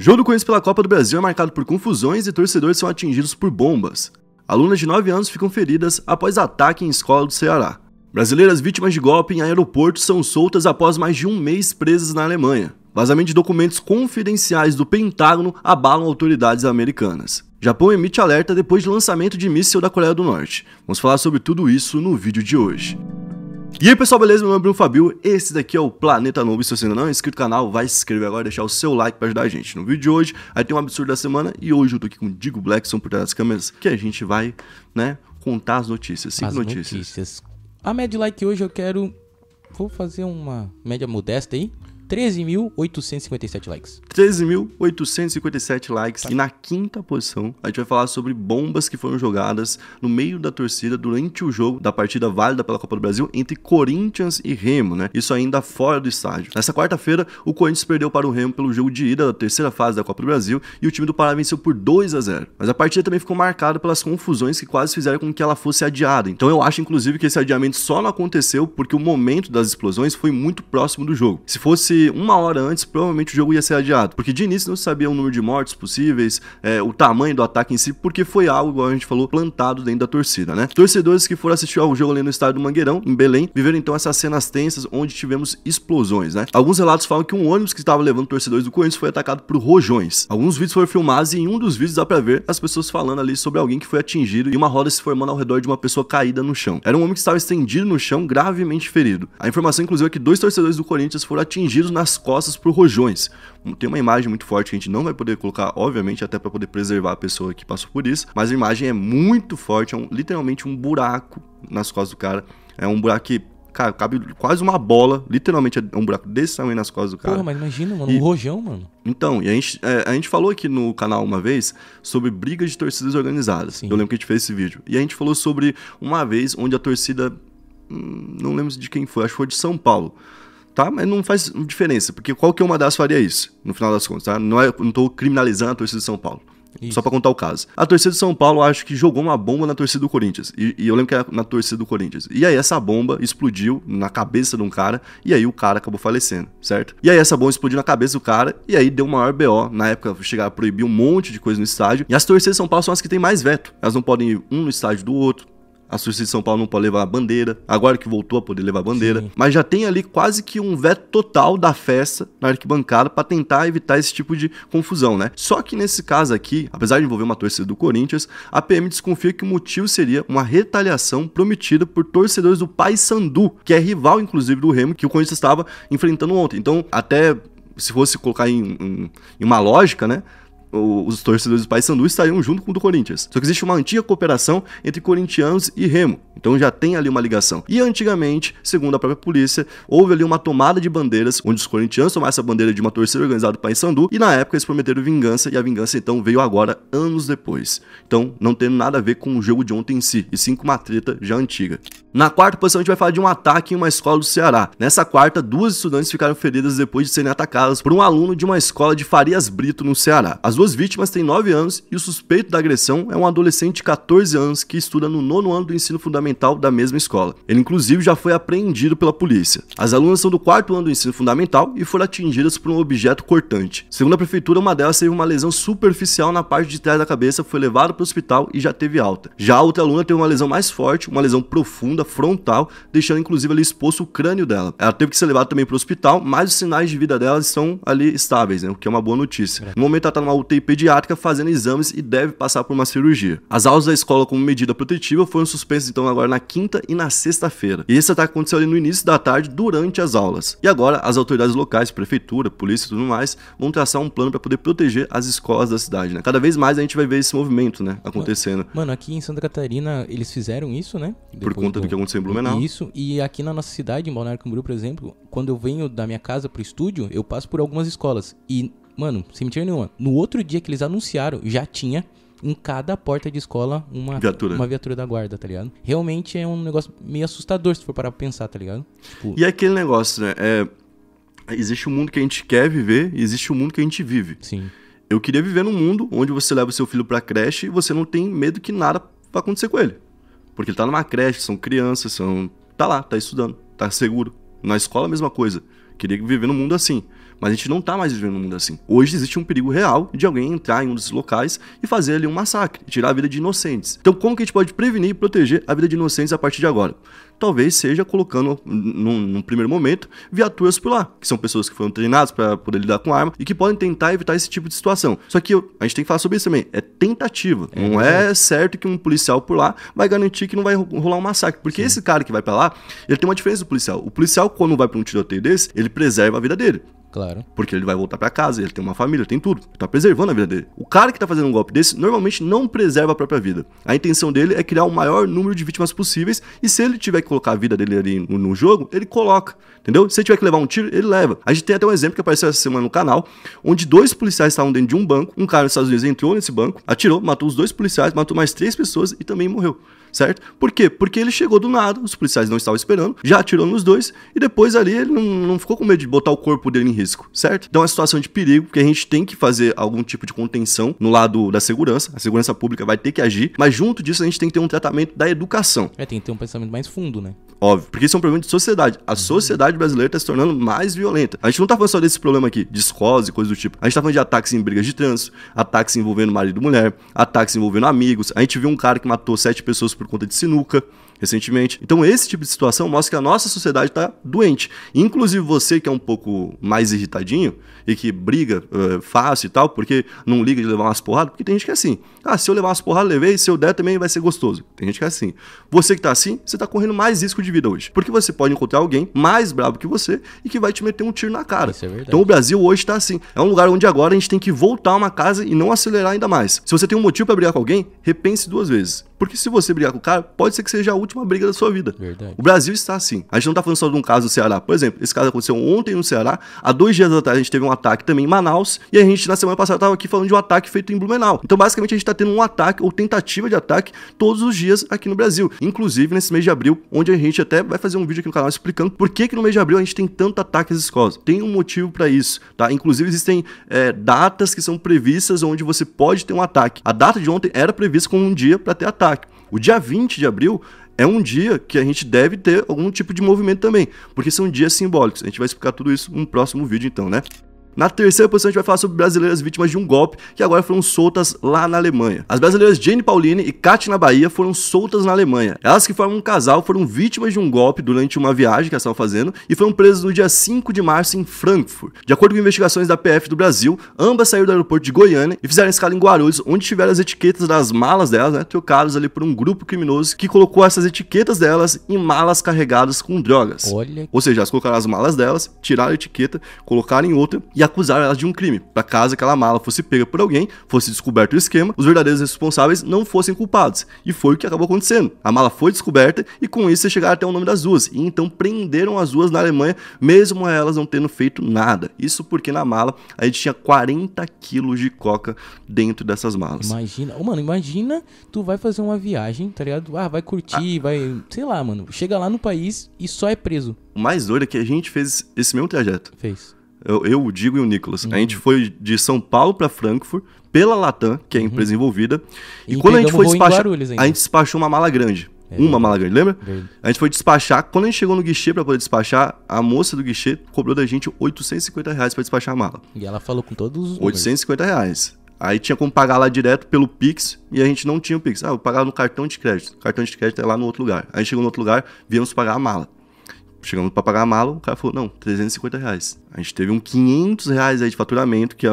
Jogo conhecido pela Copa do Brasil é marcado por confusões e torcedores são atingidos por bombas. Alunas de 9 anos ficam feridas após ataque em escola do Ceará. Brasileiras vítimas de golpe em aeroportos são soltas após mais de um mês presas na Alemanha. Vazamento de documentos confidenciais do Pentágono abalam autoridades americanas. Japão emite alerta depois do lançamento de míssil da Coreia do Norte. Vamos falar sobre tudo isso no vídeo de hoje. E aí pessoal, beleza? Meu nome é Bruno Fabio, esse daqui é o Planeta Novo. se você ainda não é inscrito no canal, vai se inscrever agora e deixar o seu like pra ajudar a gente. No vídeo de hoje, aí tem um absurdo da semana e hoje eu tô aqui com o Digo Blackson por trás das câmeras, que a gente vai, né, contar as notícias, cinco as notícias. notícias. A média de like hoje eu quero... Vou fazer uma média modesta aí. 13.857 likes. 13.857 likes. Tá. E na quinta posição, a gente vai falar sobre bombas que foram jogadas no meio da torcida durante o jogo da partida válida pela Copa do Brasil entre Corinthians e Remo, né? Isso ainda fora do estádio. Nessa quarta-feira, o Corinthians perdeu para o Remo pelo jogo de ida da terceira fase da Copa do Brasil e o time do Pará venceu por 2 a 0. Mas a partida também ficou marcada pelas confusões que quase fizeram com que ela fosse adiada. Então eu acho inclusive que esse adiamento só não aconteceu porque o momento das explosões foi muito próximo do jogo. Se fosse uma hora antes, provavelmente o jogo ia ser adiado. Porque de início não se sabia o número de mortes possíveis, é, o tamanho do ataque em si, porque foi algo, igual a gente falou, plantado dentro da torcida, né? Torcedores que foram assistir ao jogo ali no estádio do Mangueirão, em Belém, viveram então essas cenas tensas onde tivemos explosões, né? Alguns relatos falam que um ônibus que estava levando torcedores do Corinthians foi atacado por rojões. Alguns vídeos foram filmados e em um dos vídeos dá pra ver as pessoas falando ali sobre alguém que foi atingido e uma roda se formando ao redor de uma pessoa caída no chão. Era um homem que estava estendido no chão, gravemente ferido. A informação, inclusive, é que dois torcedores do Corinthians foram atingidos nas costas por rojões. Tem uma imagem muito forte que a gente não vai poder colocar, obviamente, até para poder preservar a pessoa que passou por isso, mas a imagem é muito forte, é um, literalmente um buraco nas costas do cara. É um buraco que cara, cabe quase uma bola, literalmente é um buraco desse tamanho nas costas do cara. mas imagina, mano, e, um rojão, mano. Então, e a gente, é, a gente falou aqui no canal uma vez sobre brigas de torcidas organizadas. Sim. Eu lembro que a gente fez esse vídeo. E a gente falou sobre uma vez onde a torcida. Hum, não lembro de quem foi, acho que foi de São Paulo tá? Mas não faz diferença, porque qualquer é uma das faria isso, no final das contas, tá? Não, é, não tô criminalizando a torcida de São Paulo. Isso. Só pra contar o caso. A torcida de São Paulo acho que jogou uma bomba na torcida do Corinthians. E, e, eu lembro que era na torcida do Corinthians. E aí essa bomba explodiu na cabeça de um cara. E aí o cara acabou falecendo, certo? E aí essa bomba explodiu na cabeça do cara. E aí deu uma maior BO. Na época chegaram a proibir um monte de coisa no estádio. E as torcidas de São Paulo são as que têm mais veto. Elas não podem ir um no estádio do outro a Suíça de São Paulo não pode levar a bandeira, agora que voltou a poder levar a bandeira, Sim. mas já tem ali quase que um veto total da festa na arquibancada para tentar evitar esse tipo de confusão, né? Só que nesse caso aqui, apesar de envolver uma torcida do Corinthians, a PM desconfia que o motivo seria uma retaliação prometida por torcedores do Paysandu, que é rival inclusive do Remo que o Corinthians estava enfrentando ontem. Então, até se fosse colocar em, em, em uma lógica, né? os torcedores do Paysandu estariam junto com o do Corinthians. Só que existe uma antiga cooperação entre corintianos e Remo, então já tem ali uma ligação. E antigamente, segundo a própria polícia, houve ali uma tomada de bandeiras, onde os corintianos tomaram essa bandeira de uma torcida organizada do Paysandu, e na época eles prometeram vingança, e a vingança então veio agora, anos depois. Então, não tem nada a ver com o jogo de ontem em si, e sim com uma treta já antiga. Na quarta posição, a gente vai falar de um ataque em uma escola do Ceará. Nessa quarta, duas estudantes ficaram feridas depois de serem atacadas por um aluno de uma escola de Farias Brito, no Ceará. As duas vítimas têm 9 anos e o suspeito da agressão é um adolescente de 14 anos que estuda no nono ano do ensino fundamental da mesma escola. Ele, inclusive, já foi apreendido pela polícia. As alunas são do quarto ano do ensino fundamental e foram atingidas por um objeto cortante. Segundo a prefeitura, uma delas teve uma lesão superficial na parte de trás da cabeça, foi levada para o hospital e já teve alta. Já a outra aluna teve uma lesão mais forte, uma lesão profunda segunda frontal, deixando inclusive ali exposto o crânio dela. Ela teve que ser levada também para o hospital, mas os sinais de vida dela estão ali estáveis, né? O que é uma boa notícia. No momento ela está numa UTI pediátrica fazendo exames e deve passar por uma cirurgia. As aulas da escola como medida protetiva foram suspensas então agora na quinta e na sexta-feira. E esse ataque aconteceu ali no início da tarde durante as aulas. E agora as autoridades locais, prefeitura, polícia e tudo mais vão traçar um plano para poder proteger as escolas da cidade, né? Cada vez mais a gente vai ver esse movimento, né, acontecendo. Mano, aqui em Santa Catarina eles fizeram isso, né? Depois por conta do, que aconteceu em Blumenau. Isso, e aqui na nossa cidade, em Balneário Camboriú, por exemplo, quando eu venho da minha casa pro estúdio, eu passo por algumas escolas. E, mano, sem mentira nenhuma, no outro dia que eles anunciaram, já tinha em cada porta de escola uma viatura. uma viatura da guarda, tá ligado? Realmente é um negócio meio assustador se for parar pra pensar, tá ligado? Tipo... E é aquele negócio, né? É... Existe um mundo que a gente quer viver e existe um mundo que a gente vive. Sim. Eu queria viver num mundo onde você leva o seu filho pra creche e você não tem medo que nada vai acontecer com ele. Porque ele tá numa creche, são crianças, são. tá lá, tá estudando, tá seguro. Na escola a mesma coisa. Queria viver num mundo assim. Mas a gente não tá mais vivendo um mundo assim. Hoje existe um perigo real de alguém entrar em um desses locais e fazer ali um massacre, tirar a vida de inocentes. Então, como que a gente pode prevenir e proteger a vida de inocentes a partir de agora? Talvez seja colocando, num, num primeiro momento, viaturas por lá, que são pessoas que foram treinadas para poder lidar com arma e que podem tentar evitar esse tipo de situação. Só que a gente tem que falar sobre isso também. É tentativa. É, não é, é certo que um policial por lá vai garantir que não vai rolar um massacre. Porque Sim. esse cara que vai para lá, ele tem uma diferença do policial. O policial, quando vai para um tiroteio desse, ele preserva a vida dele. Claro. Porque ele vai voltar para casa, ele tem uma família, tem tudo. tá preservando a vida dele. O cara que tá fazendo um golpe desse normalmente não preserva a própria vida. A intenção dele é criar o maior número de vítimas possíveis e se ele tiver que colocar a vida dele ali no, no jogo, ele coloca. Entendeu? Se ele tiver que levar um tiro, ele leva. A gente tem até um exemplo que apareceu essa semana no canal, onde dois policiais estavam dentro de um banco, um cara dos Estados Unidos entrou nesse banco, atirou, matou os dois policiais, matou mais três pessoas e também morreu certo? Por quê? Porque ele chegou do nada, os policiais não estavam esperando, já atirou nos dois e depois ali ele não, não ficou com medo de botar o corpo dele em risco, certo? Então é uma situação de perigo que a gente tem que fazer algum tipo de contenção no lado da segurança, a segurança pública vai ter que agir, mas junto disso a gente tem que ter um tratamento da educação. É, tem que ter um pensamento mais fundo, né? Óbvio, porque isso é um problema de sociedade. A sociedade brasileira está se tornando mais violenta. A gente não está falando só desse problema aqui, de escose, coisa coisas do tipo. A gente está falando de ataques em brigas de trânsito, ataques envolvendo marido e mulher, ataques envolvendo amigos. A gente viu um cara que matou sete pessoas por conta de sinuca recentemente. Então, esse tipo de situação mostra que a nossa sociedade está doente. Inclusive, você que é um pouco mais irritadinho, e que briga uh, fácil e tal, porque não liga de levar umas porradas, porque tem gente que é assim. Ah, se eu levar umas porradas, levei, se eu der também vai ser gostoso. Tem gente que é assim. Você que tá assim, você tá correndo mais risco de vida hoje. Porque você pode encontrar alguém mais brabo que você e que vai te meter um tiro na cara. É então o Brasil hoje tá assim. É um lugar onde agora a gente tem que voltar uma casa e não acelerar ainda mais. Se você tem um motivo para brigar com alguém, repense duas vezes. Porque se você brigar com o cara, pode ser que seja a última briga da sua vida. Verdade. O Brasil está assim. A gente não tá falando só de um caso do Ceará. Por exemplo, esse caso aconteceu ontem no Ceará. Há dois dias atrás a gente teve um ataque também em Manaus. E a gente, na semana passada, estava aqui falando de um ataque feito em Blumenau. Então, basicamente, a gente está tendo um ataque ou tentativa de ataque todos os dias aqui no Brasil. Inclusive, nesse mês de abril, onde a gente até vai fazer um vídeo aqui no canal explicando por que, que no mês de abril a gente tem tanto ataque às escolas. Tem um motivo para isso, tá? Inclusive, existem é, datas que são previstas onde você pode ter um ataque. A data de ontem era prevista como um dia para ter ataque. O dia 20 de abril é um dia que a gente deve ter algum tipo de movimento também, porque são dias simbólicos. A gente vai explicar tudo isso num próximo vídeo, então, né? Na terceira posição, a gente vai falar sobre brasileiras vítimas de um golpe que agora foram soltas lá na Alemanha. As brasileiras Jane Pauline e Katia na Bahia foram soltas na Alemanha. Elas que formam um casal foram vítimas de um golpe durante uma viagem que elas estavam fazendo e foram presas no dia 5 de março em Frankfurt. De acordo com investigações da PF do Brasil, ambas saíram do aeroporto de Goiânia e fizeram escala em Guarulhos, onde tiveram as etiquetas das malas delas, né, trocadas ali por um grupo criminoso que colocou essas etiquetas delas em malas carregadas com drogas. Olha. Ou seja, elas colocaram as malas delas, tiraram a etiqueta, colocaram em outra e a acusaram elas de um crime. Para caso aquela mala fosse pega por alguém, fosse descoberto o esquema, os verdadeiros responsáveis não fossem culpados. E foi o que acabou acontecendo. A mala foi descoberta e com isso chegaram até o nome das duas. E então prenderam as duas na Alemanha, mesmo elas não tendo feito nada. Isso porque na mala a gente tinha 40 quilos de coca dentro dessas malas. Imagina, oh, mano, imagina tu vai fazer uma viagem, tá ligado? Ah, vai curtir, ah. vai, sei lá, mano. Chega lá no país e só é preso. O mais doido é que a gente fez esse mesmo trajeto. Fez eu, eu o digo e o Nicolas, uhum. a gente uhum. foi de São Paulo para Frankfurt pela Latam, que é a uhum. empresa uhum. envolvida. E, e quando a gente foi despachar, a gente despachou uma mala grande. É. Uma mala grande, lembra? A gente foi despachar. Quando a gente chegou no guichê para poder despachar, a moça do guichê cobrou da gente 850 reais para despachar a mala. E ela falou com todos os. 850 números. reais. Aí tinha como pagar lá direto pelo Pix e a gente não tinha o Pix. Ah, eu pagava no cartão de crédito. O cartão de crédito é lá no outro lugar. Aí chegou no outro lugar, viemos pagar a mala. Chegamos para pagar a mala, o cara falou, não, 350 reais. A gente teve um 500 reais aí de faturamento, que é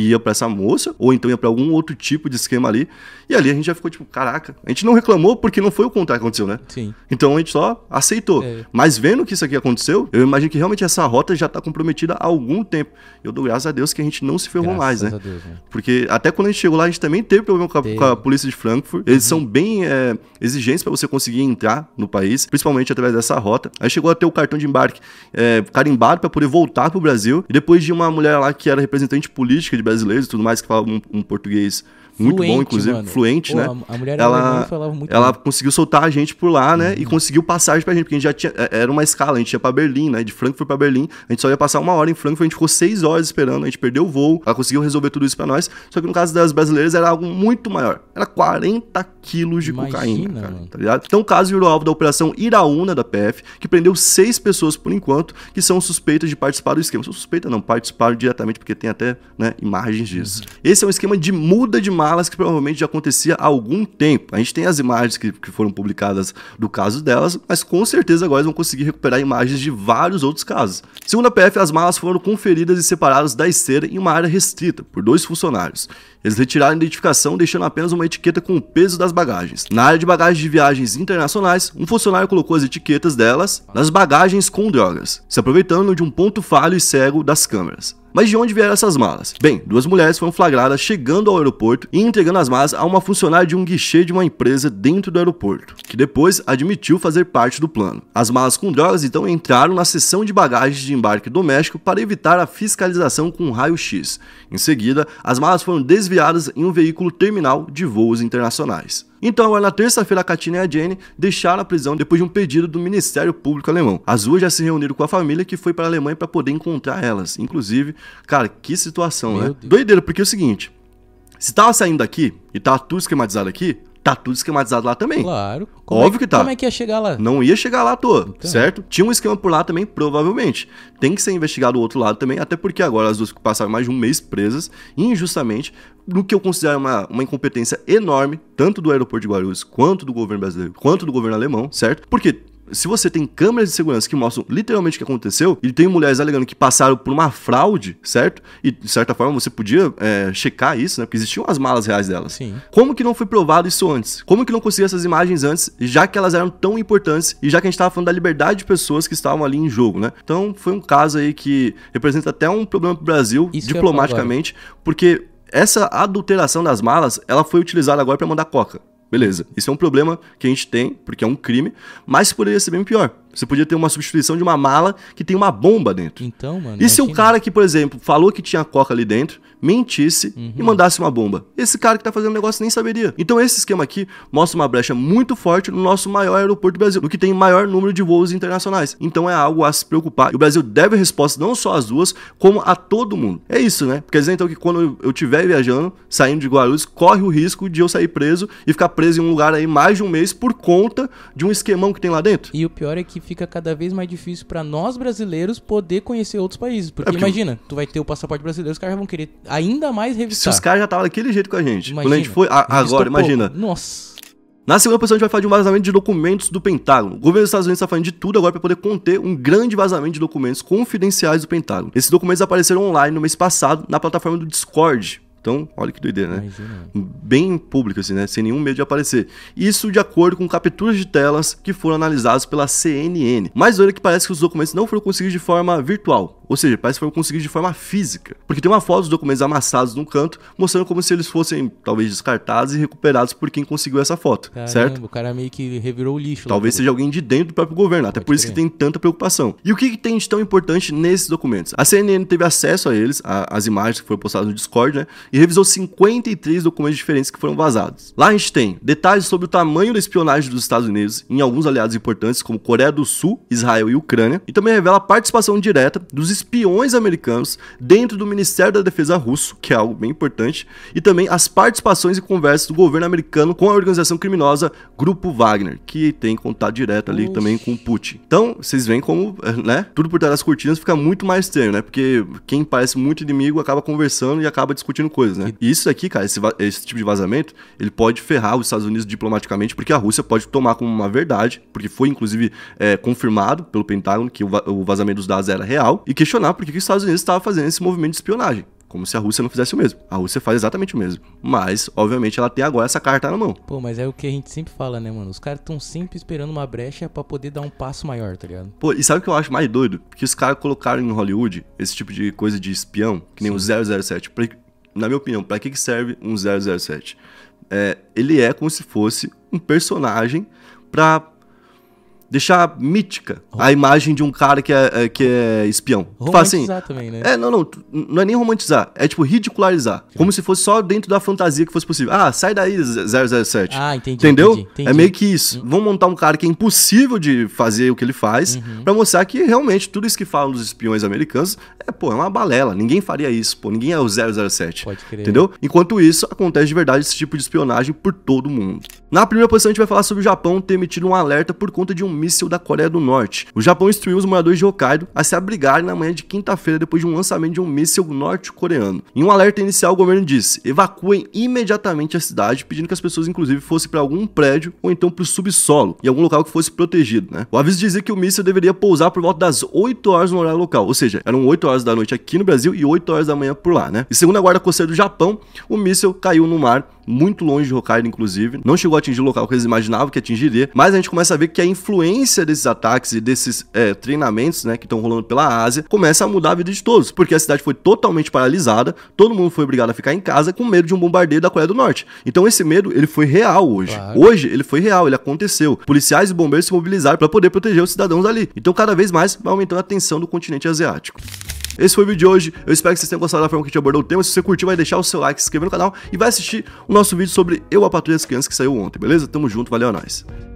ia para essa moça, ou então ia para algum outro tipo de esquema ali. E ali a gente já ficou tipo, caraca, a gente não reclamou porque não foi o contrário que aconteceu, né? Sim. Então a gente só aceitou. É. Mas vendo que isso aqui aconteceu, eu imagino que realmente essa rota já tá comprometida há algum tempo. Eu dou graças a Deus que a gente não se ferrou graças mais, né? Deus, né? Porque até quando a gente chegou lá, a gente também teve problema com a, com a polícia de Frankfurt. Eles uhum. são bem é, exigentes para você conseguir entrar no país, principalmente através dessa rota. Aí chegou a ter o cartão de embarque é, carimbado para poder voltar pro Brasil. E depois de uma mulher lá que era representante política de brasileiros e tudo mais que falam um, um português muito bom, inclusive, mano. fluente, Pô, né? A, mulher ela, falava muito Ela bem. conseguiu soltar a gente por lá, né? Uhum. E conseguiu passagem pra gente, porque a gente já tinha. É, era uma escala, a gente ia pra Berlim, né? De Frankfurt pra Berlim, a gente só ia passar uma hora em Frankfurt, a gente ficou seis horas esperando, a gente perdeu o voo, ela conseguiu resolver tudo isso pra nós. Só que no caso das brasileiras era algo muito maior. Era 40 quilos de Imagina, cocaína, cara, tá ligado? Então o caso virou alvo da Operação Iraúna da PF, que prendeu seis pessoas por enquanto, que são suspeitas de participar do esquema. Suspeita não, participaram diretamente, porque tem até né, imagens disso. Uhum. Esse é um esquema de muda de marca malas que provavelmente já acontecia há algum tempo. A gente tem as imagens que, que foram publicadas do caso delas, mas com certeza agora vão conseguir recuperar imagens de vários outros casos. Segundo a PF, as malas foram conferidas e separadas da esteira em uma área restrita por dois funcionários. Eles retiraram a identificação, deixando apenas uma etiqueta com o peso das bagagens. Na área de bagagens de viagens internacionais, um funcionário colocou as etiquetas delas nas bagagens com drogas, se aproveitando de um ponto falho e cego das câmeras. Mas de onde vieram essas malas? Bem, duas mulheres foram flagradas chegando ao aeroporto e entregando as malas a uma funcionária de um guichê de uma empresa dentro do aeroporto, que depois admitiu fazer parte do plano. As malas com drogas então entraram na seção de bagagens de embarque doméstico para evitar a fiscalização com raio-x. Em seguida, as malas foram desviadas em um veículo terminal de voos internacionais. Então, na terça-feira, a Katina e a Jane deixaram a prisão depois de um pedido do Ministério Público Alemão. As duas já se reuniram com a família que foi para a Alemanha para poder encontrar elas. Inclusive, cara, que situação, Meu né? Deus. Doideira, porque é o seguinte: se tava saindo daqui e tava tudo esquematizado aqui, Tá tudo esquematizado lá também. Claro. Como é- Óbvio é, que tá. Como é que ia chegar lá? Não ia chegar lá à toa, então. certo? Tinha um esquema por lá também, provavelmente. Tem que ser investigado o outro lado também, até porque agora as duas passaram mais de um mês presas, injustamente, no que eu considero uma, uma incompetência enorme, tanto do aeroporto de Guarulhos, quanto do governo brasileiro, quanto do governo alemão, certo? Porque se você tem câmeras de segurança que mostram literalmente o que aconteceu, e tem mulheres alegando que passaram por uma fraude, certo? E de certa forma você podia é, checar isso, né? Porque existiam as malas reais delas. Sim. Como que não foi provado isso antes? Como que não conseguiu essas imagens antes, já que elas eram tão importantes e já que a gente estava falando da liberdade de pessoas que estavam ali em jogo, né? Então foi um caso aí que representa até um problema para o Brasil, isso diplomaticamente, porque essa adulteração das malas, ela foi utilizada agora para mandar coca. Beleza, isso é um problema que a gente tem, porque é um crime, mas poderia ser bem pior. Você podia ter uma substituição de uma mala que tem uma bomba dentro. Então, mano. E se o cara que, por exemplo, falou que tinha coca ali dentro, mentisse uhum. e mandasse uma bomba? Esse cara que tá fazendo o negócio nem saberia. Então, esse esquema aqui mostra uma brecha muito forte no nosso maior aeroporto do Brasil, no que tem maior número de voos internacionais. Então, é algo a se preocupar. E o Brasil deve resposta não só às duas, como a todo mundo. É isso, né? Quer dizer, então, que quando eu estiver viajando, saindo de Guarulhos, corre o risco de eu sair preso e ficar preso em um lugar aí mais de um mês por conta de um esquemão que tem lá dentro. E o pior é que fica cada vez mais difícil para nós brasileiros poder conhecer outros países. Porque, é porque imagina, tu vai ter o passaporte brasileiro, os caras vão querer ainda mais revistar. Se os caras já estavam daquele jeito com a gente. Imagina, Quando a gente foi, a, agora, imagina. Nossa. Na segunda pessoa, a gente vai falar de um vazamento de documentos do Pentágono. O governo dos Estados Unidos está fazendo de tudo agora para poder conter um grande vazamento de documentos confidenciais do Pentágono. Esses documentos apareceram online no mês passado na plataforma do Discord, então, olha que doideira, né? Imagina. Bem público, assim, né? Sem nenhum medo de aparecer. Isso de acordo com capturas de telas que foram analisadas pela CNN. Mas olha que parece que os documentos não foram conseguidos de forma virtual. Ou seja, parece que foram conseguidos de forma física. Porque tem uma foto dos documentos amassados num canto, mostrando como se eles fossem, talvez, descartados e recuperados por quem conseguiu essa foto, Caramba, certo? O cara meio que revirou o lixo. Né? Talvez seja alguém de dentro do próprio governo, até Pode por isso crer. que tem tanta preocupação. E o que, que, tem de tão importante nesses documentos? A CNN teve acesso a eles, às as imagens que foram postadas no Discord, né? e revisou 53 documentos diferentes que foram vazados. Lá a gente tem detalhes sobre o tamanho da espionagem dos Estados Unidos em alguns aliados importantes, como Coreia do Sul, Israel e Ucrânia, e também revela a participação direta dos espiões americanos dentro do Ministério da Defesa russo, que é algo bem importante, e também as participações e conversas do governo americano com a organização criminosa Grupo Wagner, que tem contato direto ali Ixi. também com o Putin. Então, vocês veem como, né, tudo por trás das cortinas fica muito mais estranho, né, porque quem parece muito inimigo acaba conversando e acaba discutindo coisas coisas, né? E isso aqui, cara, esse, esse tipo de vazamento, ele pode ferrar os Estados Unidos diplomaticamente, porque a Rússia pode tomar como uma verdade, porque foi inclusive é, confirmado pelo Pentágono que o, o vazamento dos dados era real, e questionar por que, que os Estados Unidos estavam fazendo esse movimento de espionagem como se a Rússia não fizesse o mesmo. A Rússia faz exatamente o mesmo. Mas, obviamente, ela tem agora essa carta na mão. Pô, mas é o que a gente sempre fala, né, mano? Os caras estão sempre esperando uma brecha para poder dar um passo maior, tá ligado? Pô, e sabe o que eu acho mais doido? Que os caras colocaram em Hollywood esse tipo de coisa de espião, que nem Sim. o 007, na minha opinião, para que, que serve um 007? É, ele é como se fosse um personagem para deixar mítica oh. a imagem de um cara que é, é que é espião. Assim, romantizar assim, também, né? É, não, não, não é nem romantizar, é tipo ridicularizar, Sim. como se fosse só dentro da fantasia que fosse possível. Ah, sai daí 007. Ah, entendi. Entendeu? Entendi, entendi. É meio que isso. Uhum. Vão montar um cara que é impossível de fazer o que ele faz, uhum. para mostrar que realmente tudo isso que falam dos espiões americanos é, pô, é uma balela, ninguém faria isso, pô, ninguém é o 007. Pode crer. Entendeu? Enquanto isso, acontece de verdade esse tipo de espionagem por todo mundo. Na primeira posição a gente vai falar sobre o Japão ter emitido um alerta por conta de um míssil da Coreia do Norte. O Japão instruiu os moradores de Hokkaido a se abrigarem na manhã de quinta-feira depois de um lançamento de um míssil norte-coreano. Em um alerta inicial, o governo disse: evacuem imediatamente a cidade, pedindo que as pessoas, inclusive, fossem para algum prédio ou então para o subsolo em algum local que fosse protegido. Né? O aviso dizia que o míssil deveria pousar por volta das 8 horas no horário local, ou seja, eram 8 horas da noite aqui no Brasil e 8 horas da manhã por lá. Né? E segundo a guarda costeira do Japão, o míssil caiu no mar muito longe de Hokkaido, inclusive. Não chegou a atingir o local que eles imaginavam que atingiria, mas a gente começa a ver que a influência sequência desses ataques e desses é, treinamentos, né, que estão rolando pela Ásia, começa a mudar a vida de todos, porque a cidade foi totalmente paralisada, todo mundo foi obrigado a ficar em casa com medo de um bombardeio da Coreia do Norte. Então esse medo, ele foi real hoje. Claro. Hoje ele foi real, ele aconteceu. Policiais e bombeiros se mobilizaram para poder proteger os cidadãos ali. Então cada vez mais vai aumentando a tensão do continente asiático. Esse foi o vídeo de hoje. Eu espero que vocês tenham gostado da forma que a gente abordou o tema. Se você curtiu, vai deixar o seu like, se inscrever no canal e vai assistir o nosso vídeo sobre Eu, a Patrulha das Crianças que saiu ontem, beleza? Tamo junto, valeu, a é nós.